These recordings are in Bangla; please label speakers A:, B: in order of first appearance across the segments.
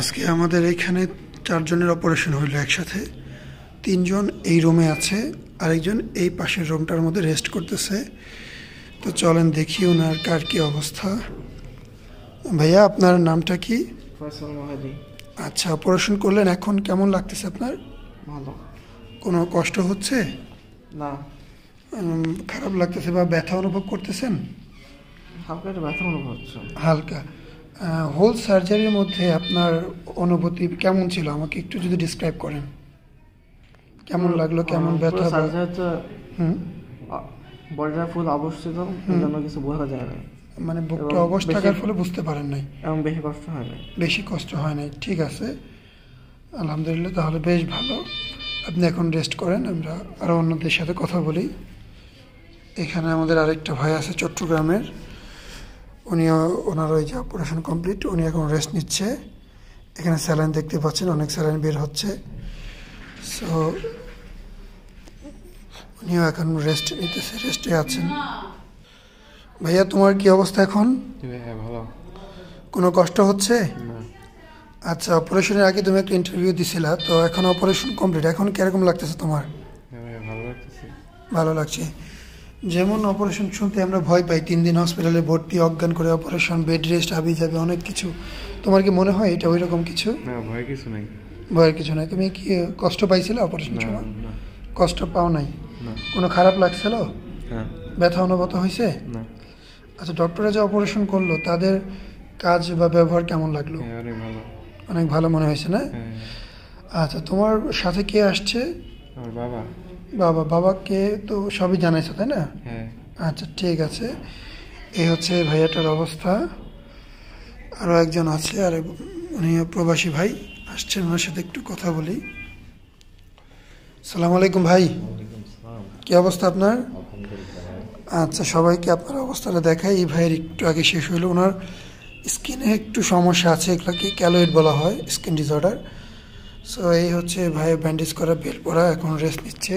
A: আজকে আমাদের এখানে চারজনের অপারেশন হইল একসাথে তিনজন এই রুমে আছে আরেকজন এই পাশের রুমটার মধ্যে রেস্ট করতেছে তো চলেন দেখি ওনার কার কী অবস্থা ভাইয়া আপনার নামটা কি আচ্ছা অপারেশন করলেন এখন কেমন লাগতেছে আপনার ভালো কোনো কষ্ট হচ্ছে না খারাপ লাগতেছে বা ব্যথা অনুভব করতেছেন হালকা ব্যথা অনুভব হচ্ছে হালকা হোল সার্জারির মধ্যে আপনার অনুভূতি কেমন ছিল আমাকে একটু যদি ডিসক্রাইব করেন কেমন লাগলো কেমন ব্যথা হুম বডিটা ফুল অবস্থিত জন্য কিছু বোঝা যায় না মানে বুকটা অবশ থাকার ফলে বুঝতে পারেন নাই এবং বেশি কষ্ট হয় নাই বেশি কষ্ট হয় নাই ঠিক আছে আলহামদুলিল্লাহ তাহলে বেশ ভালো আপনি এখন রেস্ট করেন আমরা আরও অন্যদের সাথে কথা বলি এখানে আমাদের আরেকটা ভাই আছে চট্টগ্রামের উনি ওনার ওই যে অপারেশন কমপ্লিট উনি এখন রেস্ট নিচ্ছে এখানে স্যালাইন দেখতে পাচ্ছেন অনেক স্যালাইন বের হচ্ছে সো উনিও এখন রেস্ট নিতেছে রেস্টে আছেন ভাইয়া তোমার কি অবস্থা এখন ভালো কোনো কষ্ট হচ্ছে আচ্ছা অপারেশনের আগে তুমি একটা ইন্টারভিউ দিছিলা তো এখন অপারেশন কমপ্লিট এখন কিরকম লাগতেছে তোমার হ্যাঁ ভালো লাগছে যেমন অপারেশন শুনতে আমরা ভয় পাই তিন দিন হসপিটালে ভর্তি অজ্ঞান করে অপারেশন বেড রেস্ট আবি যাবে অনেক কিছু তোমার কি মনে হয় এটা ওই রকম কিছু না ভয় কিছু নাই ভয়ের কিছু নাই তুমি কি কষ্ট পাইছিলে অপারেশন সময় কষ্ট পাও নাই কোনো খারাপ লাগছিল হ্যাঁ। ব্যথা অনুভূত হয়েছে না আচ্ছা ডক্টররা যে অপারেশন করলো তাদের কাজ বা ব্যবহার কেমন লাগলো হ্যাঁ, অনেক ভালো মনে হয়েছে না হ্যাঁ। আচ্ছা তোমার সাথে কে আসছে আমার বাবা বাবা বাবাকে তো সবই জানাইছো তাই না হ্যাঁ। আচ্ছা ঠিক আছে এই হচ্ছে ভাইয়াটার অবস্থা আরও একজন আছে আর উনি প্রবাসী ভাই আসছেন ওনার সাথে একটু কথা বলি সালাম আলাইকুম ভাই কি অবস্থা আপনার আচ্ছা সবাইকে আপনার অবস্থাটা দেখাই এই ভাইয়ের একটু আগে শেষ হইলো ওনার স্কিনে একটু সমস্যা আছে এগুলোকে ক্যালোয়েড বলা হয় স্কিন ডিসঅর্ডার সো এই হচ্ছে ভাই ব্যান্ডেজ করা বেল পরা এখন রেস্ট নিচ্ছে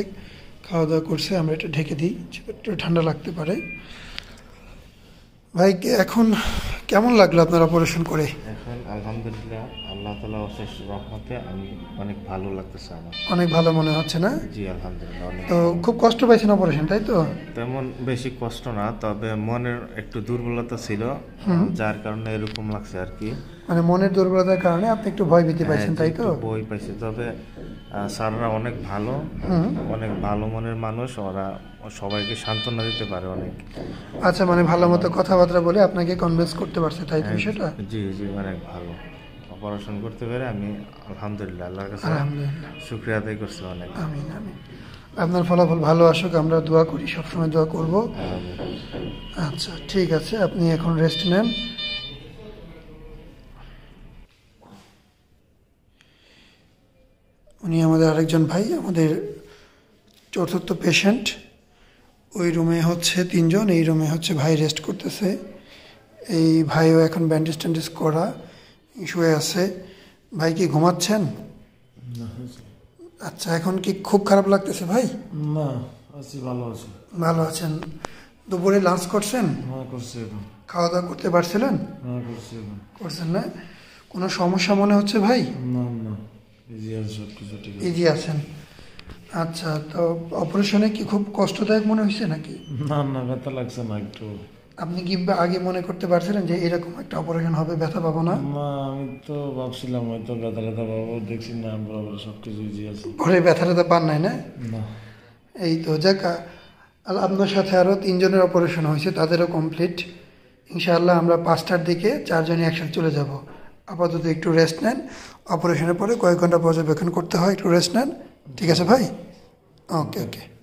A: খাওয়া দাওয়া করছে আমরা এটা ঢেকে দিই একটু ঠান্ডা লাগতে পারে ভাই এখন কেমন লাগলো আপনার অপারেশন করে এখন আলহামদুলিল্লাহ আল্লাহ তালা অশেষ রহমতে আমি অনেক ভালো লাগতেছে আমার অনেক ভালো মনে হচ্ছে না জি আলহামদুলিল্লাহ অনেক তো খুব কষ্ট পাইছেন অপারেশন তাই তো তেমন বেশি কষ্ট না তবে মনের একটু দুর্বলতা ছিল যার কারণে এরকম লাগছে আর কি মানে মনের দুর্বলতার কারণে আপনি একটু ভয় ভীতি হ্যাঁ, পাইছেন তাই তো ভয় পাইছি তবে স্যাররা অনেক ভালো অনেক ভালো মনের মানুষ ওরা সবাইকে সান্ত্বনা দিতে পারে অনেক আচ্ছা মানে ভালো মতো কথাবার্তা বলে আপনাকে কনভিন্স করতে পারছে তাই তো সেটা হ্যাঁ, জি জি অনেক ভালো পড়াশোনা করতে পারে আমি আলহামদুলিল্লাহ আল্লাহর কাছে আলহামদুলিল্লাহ শুকরিয়া আদায় করছি অনেক আমিন আমিন আপনার ফলাফল ভালো আসুক আমরা দোয়া করি সবসময় দোয়া করব আচ্ছা ঠিক আছে আপনি এখন রেস্ট নেন উনি আমাদের আরেকজন ভাই আমাদের চতুর্থ পেশেন্ট ওই রুমে হচ্ছে তিনজন এই রুমে হচ্ছে ভাই রেস্ট করতেছে এই ভাইও এখন ব্যান্ডেজ ট্যান্ডেজ করা শুয়ে আছে ভাই কি ঘুমাচ্ছেন আচ্ছা এখন কি খুব খারাপ লাগতেছে ভাই আছি ভালো ভালো আছেন দুপুরে লাঞ্চ করছেন হ্যাঁ, খাওয়া দাওয়া করতে পারছিলেন হ্যাঁ, করছি করছেন না কোনো সমস্যা মনে হচ্ছে ভাই না ইজি আছেন আচ্ছা তো অপারেশনে কি খুব কষ্টদায়ক মনে হয়েছে নাকি না না ব্যথা লাগছে না একটু আপনি কি আগে মনে করতে পারছিলেন যে এরকম একটা অপারেশন হবে ব্যথা পাবো না আমি তো ভাবছিলাম হয়তো ব্যথা ব্যথা পাবো দেখছি না বরাবর সব কিছু ইজি আছে ব্যথা ব্যথা পান নাই না এই তো যাক আপনার সাথে আরও তিনজনের অপারেশন হয়েছে তাদেরও কমপ্লিট ইনশাআল্লাহ আমরা পাঁচটার দিকে চারজনে একসাথে চলে যাব আপাতত একটু রেস্ট নেন অপারেশনের পরে কয়েক ঘন্টা পর্যবেক্ষণ করতে হয় একটু রেস্ট নেন ঠিক আছে ভাই ওকে ওকে